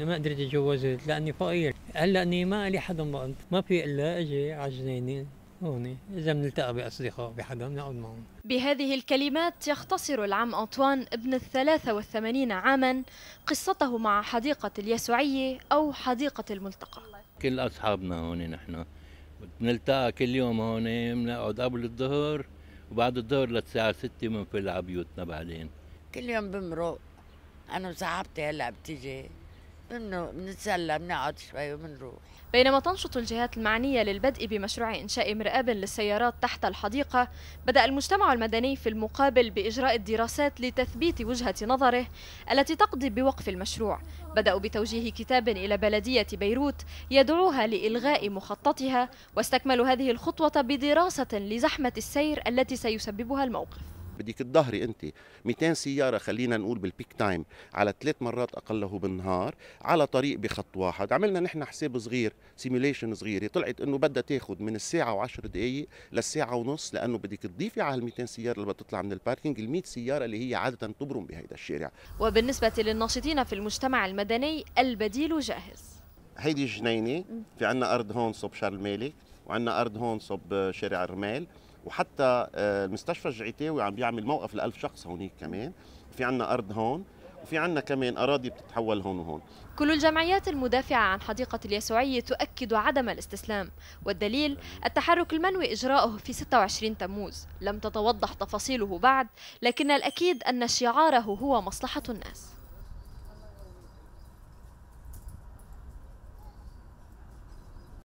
ما قدرت اتجوزت لاني فقير هلا اني ما لي حدا ما في الا اجي على الجنينه هون اذا بنلتقى باصدقاء بحدا بنقعد معهم بهذه الكلمات يختصر العم أنطوان ابن ال 83 عاما قصته مع حديقة اليسوعية أو حديقة الملتقى كل أصحابنا هون نحن بنلتقى كل يوم هون بنقعد قبل الظهر وبعد الظهر للساعة ستة بنفل على بيوتنا بعدين كل يوم بمرق أنا وصاحبتي هلا بتيجي منه بنتسلى بنقعد شوي وبنروح بينما تنشط الجهات المعنية للبدء بمشروع إنشاء مرآب للسيارات تحت الحديقة بدأ المجتمع المدني في المقابل بإجراء الدراسات لتثبيت وجهة نظره التي تقضي بوقف المشروع بدأوا بتوجيه كتاب إلى بلدية بيروت يدعوها لإلغاء مخططها واستكملوا هذه الخطوة بدراسة لزحمة السير التي سيسببها الموقف بدك تضهري انت 200 سياره خلينا نقول بالبيك تايم على ثلاث مرات اقله بالنهار على طريق بخط واحد عملنا نحن حساب صغير سيميليشن صغيره طلعت انه بدها تاخذ من الساعه و10 دقائق للساعه ونص لانه بدك تضيفي على ال 200 سياره اللي بتطلع من الباركينج ال 100 سياره اللي هي عاده تبرم بهذا الشارع وبالنسبه للناشطين في المجتمع المدني البديل جاهز هيدي جنينه في عندنا ارض هون صوب شارل مالك وعندنا ارض هون صوب شارع الرمال وحتى آه، المستشفى الجعيتاوي عم بيعمل موقف ل 1000 شخص هونيك كمان في عنا أرض هون وفي عنا كمان أراضي بتتحول هون وهون كل الجمعيات المدافعة عن حديقة اليسوعية تؤكد عدم الاستسلام والدليل التحرك المنوي إجراءه في 26 تموز لم تتوضح تفاصيله بعد لكن الأكيد أن شعاره هو مصلحة الناس